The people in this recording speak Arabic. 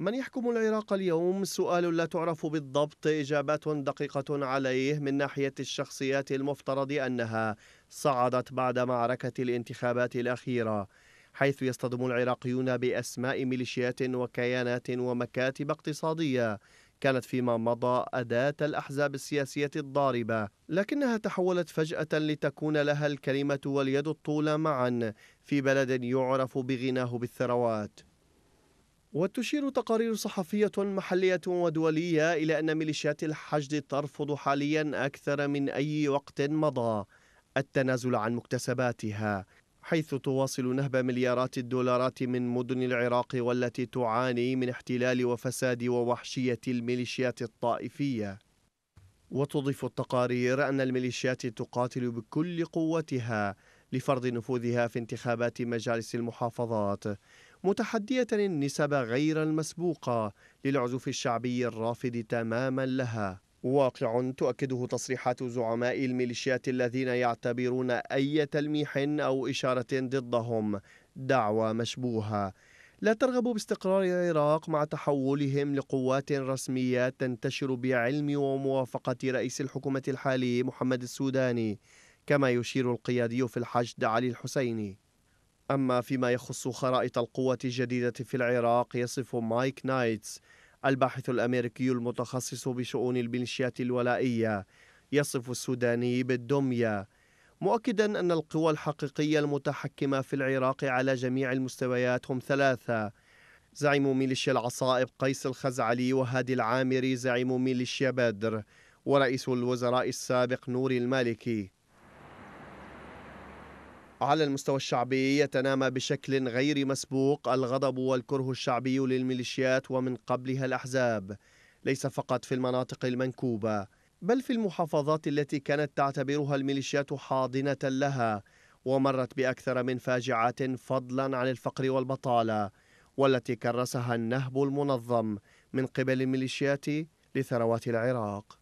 من يحكم العراق اليوم سؤال لا تعرف بالضبط إجابات دقيقة عليه من ناحية الشخصيات المفترض أنها صعدت بعد معركة الانتخابات الأخيرة حيث يصطدم العراقيون بأسماء ميليشيات وكيانات ومكاتب اقتصادية كانت فيما مضى أداة الأحزاب السياسية الضاربة لكنها تحولت فجأة لتكون لها الكلمة واليد الطول معا في بلد يعرف بغناه بالثروات وتشير تقارير صحفية محلية ودولية إلى أن ميليشيات الحشد ترفض حاليا أكثر من أي وقت مضى التنازل عن مكتسباتها حيث تواصل نهب مليارات الدولارات من مدن العراق والتي تعاني من احتلال وفساد ووحشية الميليشيات الطائفية وتضيف التقارير أن الميليشيات تقاتل بكل قوتها لفرض نفوذها في انتخابات مجالس المحافظات متحدية النسب غير المسبوقة للعزوف الشعبي الرافض تماما لها واقع تؤكده تصريحات زعماء الميليشيات الذين يعتبرون أي تلميح أو إشارة ضدهم دعوة مشبوهة لا ترغب باستقرار العراق مع تحولهم لقوات رسمية تنتشر بعلم وموافقة رئيس الحكومة الحالي محمد السوداني كما يشير القيادي في الحشد علي الحسيني أما فيما يخص خرائط القوة الجديدة في العراق يصف مايك نايتس الباحث الأمريكي المتخصص بشؤون الميليشيات الولائية يصف السوداني بالدمية مؤكدا أن القوى الحقيقية المتحكمة في العراق على جميع المستويات هم ثلاثة زعيم ميليشيا العصائب قيس الخزعلي وهادي العامري زعيم ميليشيا بدر ورئيس الوزراء السابق نوري المالكي على المستوى الشعبي يتنامى بشكل غير مسبوق الغضب والكره الشعبي للميليشيات ومن قبلها الأحزاب ليس فقط في المناطق المنكوبة بل في المحافظات التي كانت تعتبرها الميليشيات حاضنة لها ومرت بأكثر من فاجعات فضلا عن الفقر والبطالة والتي كرسها النهب المنظم من قبل الميليشيات لثروات العراق